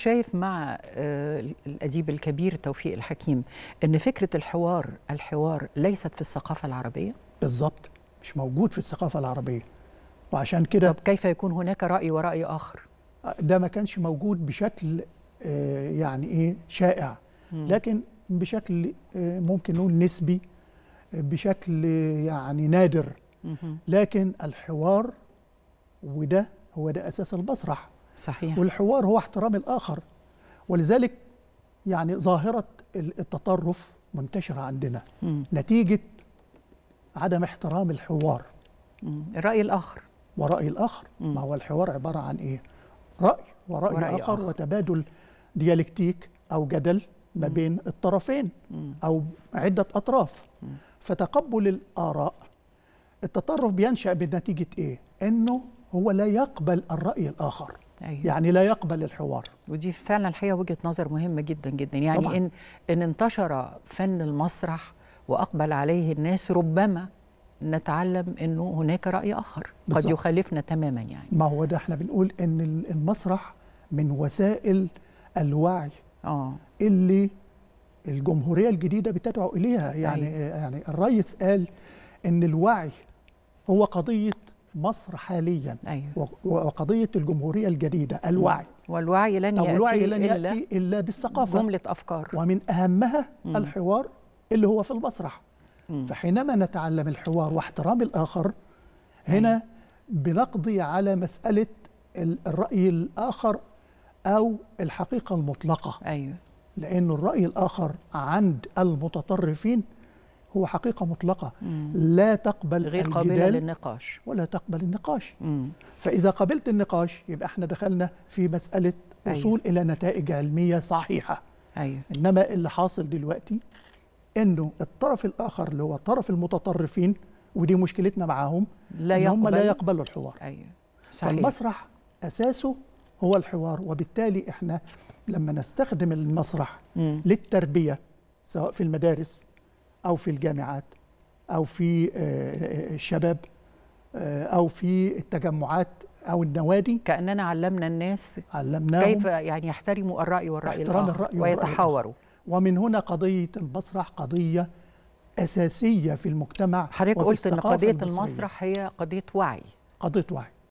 شايف مع آه، الأديب الكبير توفيق الحكيم أن فكرة الحوار الحوار ليست في الثقافة العربية؟ بالظبط مش موجود في الثقافة العربية وعشان كده طب كيف يكون هناك رأي ورأي آخر؟ آه، ده ما كانش موجود بشكل آه، يعني إيه شائع لكن بشكل ممكن نقول نسبي بشكل يعني نادر لكن الحوار وده هو ده أساس المسرح صحيح والحوار هو احترام الآخر ولذلك يعني ظاهرة التطرف منتشرة عندنا م. نتيجة عدم احترام الحوار م. الرأي الآخر ورأي الآخر م. ما هو الحوار عبارة عن إيه؟ رأي ورأي, ورأي آخر, آخر وتبادل ديالكتيك أو جدل ما بين الطرفين أو عدة أطراف فتقبل الآراء التطرف بينشأ بنتيجة إيه؟ إنه هو لا يقبل الرأي الآخر أيوة. يعني لا يقبل الحوار ودي فعلا الحقيقه وجهه نظر مهمه جدا جدا يعني طبعا. ان ان انتشر فن المسرح واقبل عليه الناس ربما نتعلم انه هناك راي اخر بالزبط. قد يخالفنا تماما يعني ما هو ده احنا بنقول ان المسرح من وسائل الوعي اه اللي الجمهوريه الجديده بتدعو اليها يعني أيوة. يعني الرئيس قال ان الوعي هو قضيه مصر حاليا أيوة. وقضية الجمهورية الجديدة الوعي والوعي لن يأتي, الوعي لن يأتي إلا, إلا بالثقافة جملة أفكار ومن أهمها م. الحوار اللي هو في المسرح فحينما نتعلم الحوار واحترام الآخر هنا أيوة. بنقضي على مسألة الرأي الآخر أو الحقيقة المطلقة أيوة. لأن الرأي الآخر عند المتطرفين هو حقيقة مطلقة مم. لا تقبل غير قابلة للنقاش ولا تقبل النقاش مم. فإذا قبلت النقاش يبقى احنا دخلنا في مسألة أيوة. وصول أيوه. إلى نتائج علمية صحيحة أيوه. إنما اللي حاصل دلوقتي إنه الطرف الآخر اللي هو طرف المتطرفين ودي مشكلتنا معاهم لا إن هم لا يقبلوا الحوار أيوه. صحيح. فالمسرح أساسه هو الحوار وبالتالي احنا لما نستخدم المسرح مم. للتربية سواء في المدارس أو في الجامعات أو في آه، آه، الشباب آه، أو في التجمعات أو النوادي كأننا علمنا الناس علمناهم كيف يعني يحترموا الرأي والرأي الآخر الرأي ويتحاوروا ومن هنا قضية المسرح قضية أساسية في المجتمع حضرتك قلت أن قضية المسرح هي قضية وعي قضية وعي